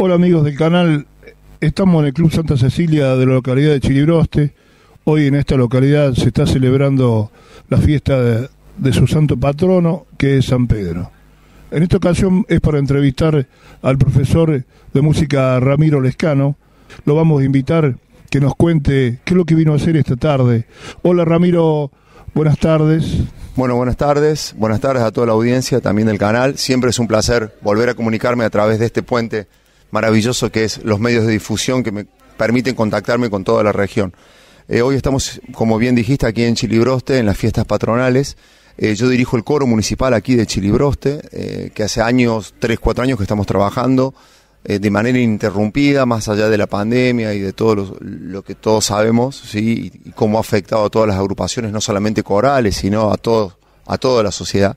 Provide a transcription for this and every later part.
Hola amigos del canal, estamos en el Club Santa Cecilia de la localidad de Chilibroste. Hoy en esta localidad se está celebrando la fiesta de, su santo patrono, que es San Pedro. En esta ocasión es para entrevistar al profesor de música Ramiro Lescano. Lo vamos a invitar que nos cuente qué es lo que vino a hacer esta tarde. Hola Ramiro, buenas tardes. Bueno, buenas tardes. Buenas tardes a toda la audiencia también del canal. Siempre es un placer volver a comunicarme a través de este puente maravilloso que es los medios de difusión que me permiten contactarme con toda la región. Eh, hoy estamos, como bien dijiste, aquí en Chilibroste, en las fiestas patronales. Eh, yo dirijo el coro municipal aquí de Chilibroste, eh, que hace años, tres, cuatro años que estamos trabajando de manera interrumpida, más allá de la pandemia y de todo lo, que todos sabemos, y, cómo ha afectado a todas las agrupaciones, no solamente corales, sino a, a toda la sociedad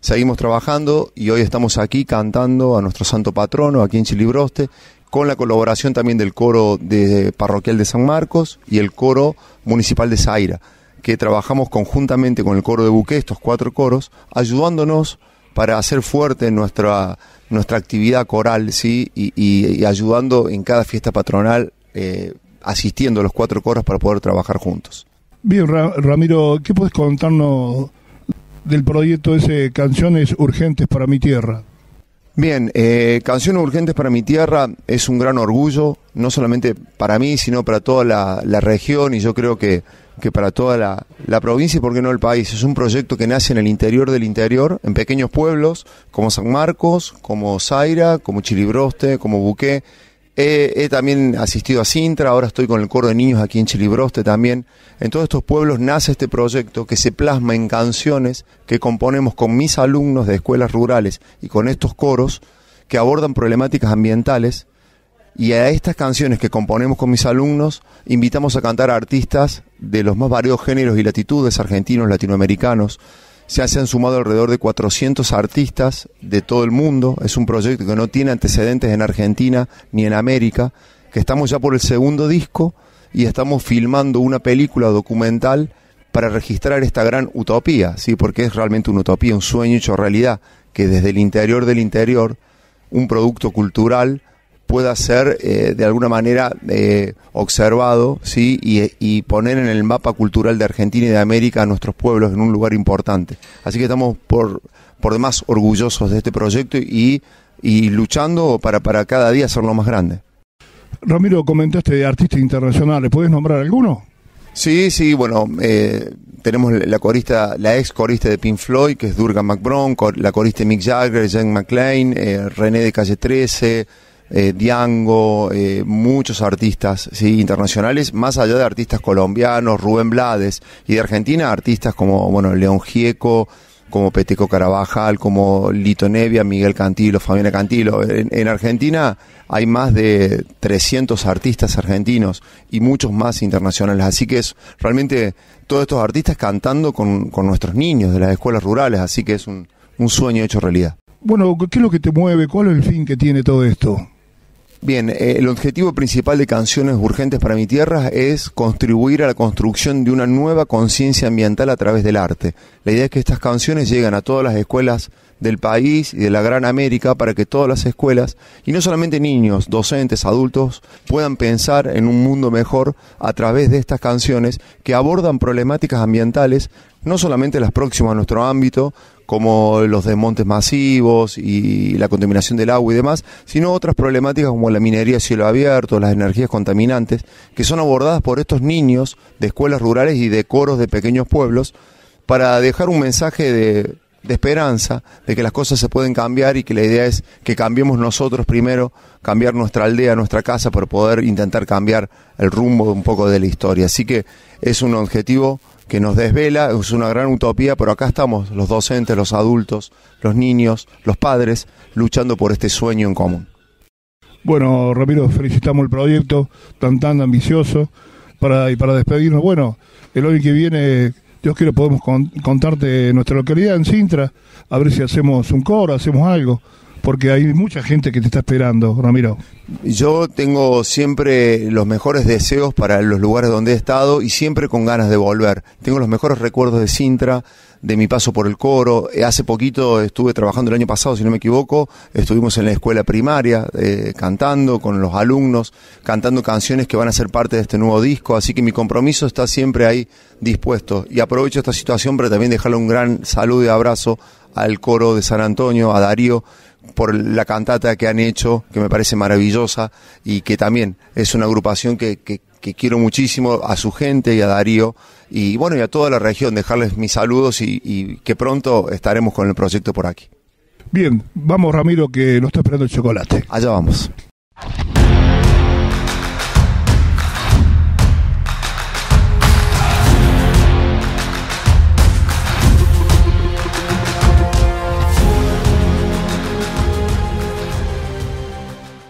seguimos trabajando y hoy estamos aquí cantando a nuestro santo patrono, aquí en Chilibroste, con la colaboración también del coro de parroquial de San Marcos y el coro municipal de Zaira, que trabajamos conjuntamente con el coro de Buque, estos cuatro coros, ayudándonos para hacer fuerte nuestra, nuestra actividad coral, ¿sí? Y, ayudando en cada fiesta patronal, eh, asistiendo a los cuatro coros para poder trabajar juntos. Bien, Ramiro, ¿qué puedes contarnos del proyecto ese Canciones Urgentes para mi Tierra? Bien, eh, Canciones Urgentes para mi Tierra es un gran orgullo, no solamente para mí, sino para toda la, región y yo creo que, que para toda la, la, provincia y, por qué no, el país. Es un proyecto que nace en el interior del interior, en pequeños pueblos como San Marcos, como Zaira, como Chilibroste, como Buqué, eh, he también asistido a Sintra, ahora estoy con el coro de niños aquí en Chilibroste también. En todos estos pueblos nace este proyecto que se plasma en canciones que componemos con mis alumnos de escuelas rurales y con estos coros que abordan problemáticas ambientales. Y a estas canciones que componemos con mis alumnos, invitamos a cantar a artistas de los más variados géneros y latitudes, argentinos, latinoamericanos, se han sumado alrededor de 400 artistas de todo el mundo. Es un proyecto que no tiene antecedentes en Argentina ni en América, que estamos ya por el segundo disco y estamos filmando una película documental para registrar esta gran utopía, ¿sí? porque es realmente una utopía, un sueño hecho realidad, que desde el interior del interior, un producto cultural pueda ser eh, de alguna manera eh, observado ¿sí? Y, poner en el mapa cultural de Argentina y de América a nuestros pueblos en un lugar importante. Así que estamos por, por demás orgullosos de este proyecto y, luchando para, para cada día hacerlo más grande. Ramiro, comentaste de artistas internacionales, ¿puedes nombrar alguno? Sí, sí, bueno, eh, tenemos la corista, la ex corista de Pink Floyd, que es Durga McBron, la corista Mick Jagger, Jane McLean, René de Calle 13, eh, Diango, eh, muchos artistas ¿sí? internacionales, más allá de artistas colombianos, Rubén Blades, y de Argentina artistas como bueno León Gieco, como Peteco Carabajal, como Lito Nevia, Miguel Cantilo, Fabiana Cantilo. En, Argentina hay más de 300 artistas argentinos y muchos más internacionales. Así que es realmente todos estos artistas cantando con, con nuestros niños de las escuelas rurales. Así que es un, un sueño hecho realidad. Bueno, ¿qué es lo que te mueve? ¿Cuál es el fin que tiene todo esto? Bien, eh, el objetivo principal de Canciones Urgentes para mi Tierra es contribuir a la construcción de una nueva conciencia ambiental a través del arte. La idea es que estas canciones lleguen a todas las escuelas del país y de la Gran América para que todas las escuelas, y no solamente niños, docentes, adultos, puedan pensar en un mundo mejor a través de estas canciones que abordan problemáticas ambientales, no solamente las próximas a nuestro ámbito, como los desmontes masivos y la contaminación del agua y demás, sino otras problemáticas como la minería a cielo abierto, las energías contaminantes, que son abordadas por estos niños de escuelas rurales y de coros de pequeños pueblos para dejar un mensaje de de esperanza, de que las cosas se pueden cambiar y que la idea es que cambiemos nosotros primero, cambiar nuestra aldea, nuestra casa, para poder intentar cambiar el rumbo un poco de la historia. Así que es un objetivo que nos desvela, es una gran utopía, pero acá estamos los docentes, los adultos, los niños, los padres, luchando por este sueño en común. Bueno, Ramiro, felicitamos el proyecto tan tan ambicioso para, y para despedirnos. Bueno, el hoy que viene Dios quiere, podemos contarte nuestra localidad en Sintra, a ver si hacemos un coro, hacemos algo porque hay mucha gente que te está esperando, Ramiro. Yo tengo siempre los mejores deseos para los lugares donde he estado y siempre con ganas de volver. Tengo los mejores recuerdos de Sintra, de mi paso por el coro. Eh, hace poquito estuve trabajando el año pasado, si no me equivoco, estuvimos en la escuela primaria eh, cantando con los alumnos, cantando canciones que van a ser parte de este nuevo disco, así que mi compromiso está siempre ahí dispuesto. Y aprovecho esta situación para también dejarle un gran saludo y abrazo al coro de San Antonio, a Darío, por la cantata que han hecho, que me parece maravillosa y que también es una agrupación que, quiero muchísimo a su gente y a Darío y bueno y a toda la región, dejarles mis saludos y, que pronto estaremos con el proyecto por aquí. Bien, vamos Ramiro que nos está esperando el chocolate. Allá vamos.